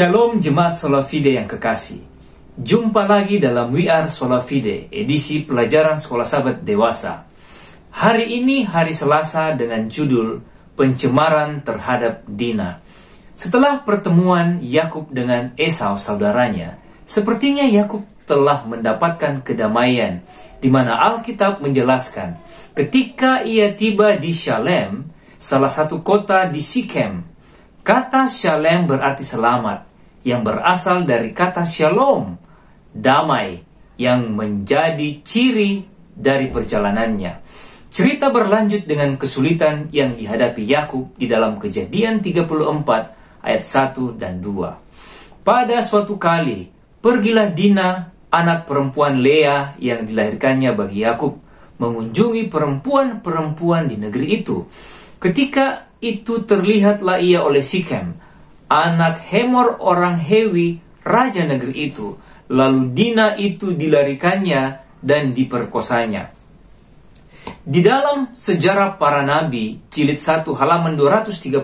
Shalom Jemaat Solafide yang kekasih. Jumpa lagi dalam We Are Solafide, edisi pelajaran Sekolah Sabat Dewasa. Hari ini hari Selasa dengan judul Pencemaran terhadap Dina. Setelah pertemuan Yakub dengan Esau saudaranya, sepertinya Yakub telah mendapatkan kedamaian, di mana Alkitab menjelaskan, ketika ia tiba di Shalem, salah satu kota di Sikem, Kata Shalem berarti selamat yang berasal dari kata shalom, damai yang menjadi ciri dari perjalanannya. Cerita berlanjut dengan kesulitan yang dihadapi Yakub di dalam Kejadian 34 ayat 1 dan 2. Pada suatu kali, pergilah Dina, anak perempuan Lea yang dilahirkannya bagi Yakub, mengunjungi perempuan-perempuan di negeri itu. Ketika itu terlihatlah ia oleh Sikem, anak Hemor orang Hewi, raja negeri itu. Lalu Dina itu dilarikannya dan diperkosanya. Di dalam sejarah para nabi, jilid 1 halaman 235,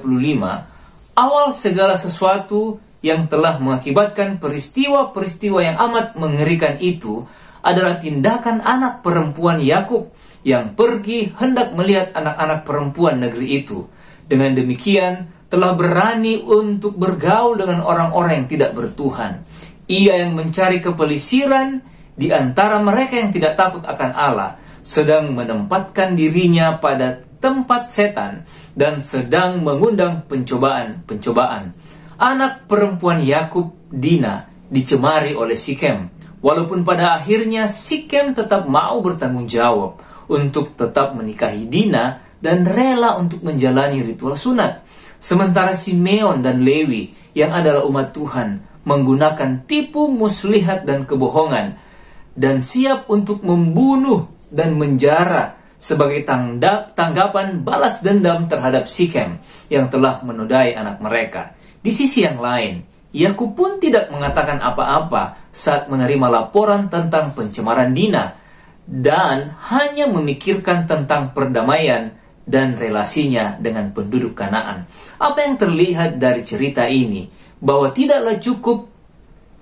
awal segala sesuatu yang telah mengakibatkan peristiwa-peristiwa yang amat mengerikan itu adalah tindakan anak perempuan Yakub yang pergi hendak melihat anak-anak perempuan negeri itu. Dengan demikian, telah berani untuk bergaul dengan orang-orang yang tidak bertuhan. Ia yang mencari kepelisiran di antara mereka yang tidak takut akan Allah, sedang menempatkan dirinya pada tempat setan dan sedang mengundang pencobaan-pencobaan. Anak perempuan Yakub, Dina, dicemari oleh Sikem. Walaupun pada akhirnya Sikem tetap mau bertanggung jawab untuk tetap menikahi Dina dan rela untuk menjalani ritual sunat. Sementara Simeon dan Lewi yang adalah umat Tuhan menggunakan tipu muslihat dan kebohongan dan siap untuk membunuh dan menjara sebagai tanggapan balas dendam terhadap Sikem yang telah menodai anak mereka. Di sisi yang lain, Yakub pun tidak mengatakan apa-apa saat menerima laporan tentang pencemaran Dina dan hanya memikirkan tentang perdamaian dan relasinya dengan penduduk Kanaan. Apa yang terlihat dari cerita ini bahwa tidaklah cukup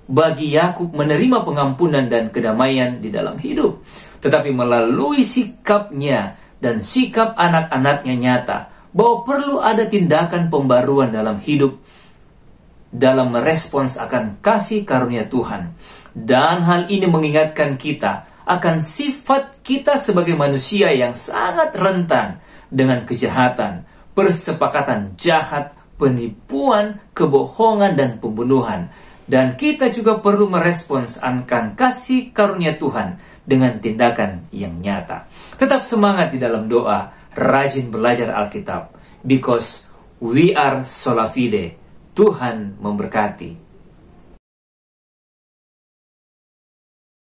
bagi Yakub menerima pengampunan dan kedamaian di dalam hidup, tetapi melalui sikapnya dan sikap anak-anaknya nyata bahwa perlu ada tindakan pembaruan dalam hidup dalam merespons akan kasih karunia Tuhan. Dan hal ini mengingatkan kita akan sifat kita sebagai manusia yang sangat rentan dengan kejahatan, persepakatan jahat, penipuan, kebohongan, dan pembunuhan. Dan kita juga perlu merespons akan kasih karunia Tuhan dengan tindakan yang nyata. Tetap semangat di dalam doa, rajin belajar Alkitab, because we are sola fide. Tuhan memberkati.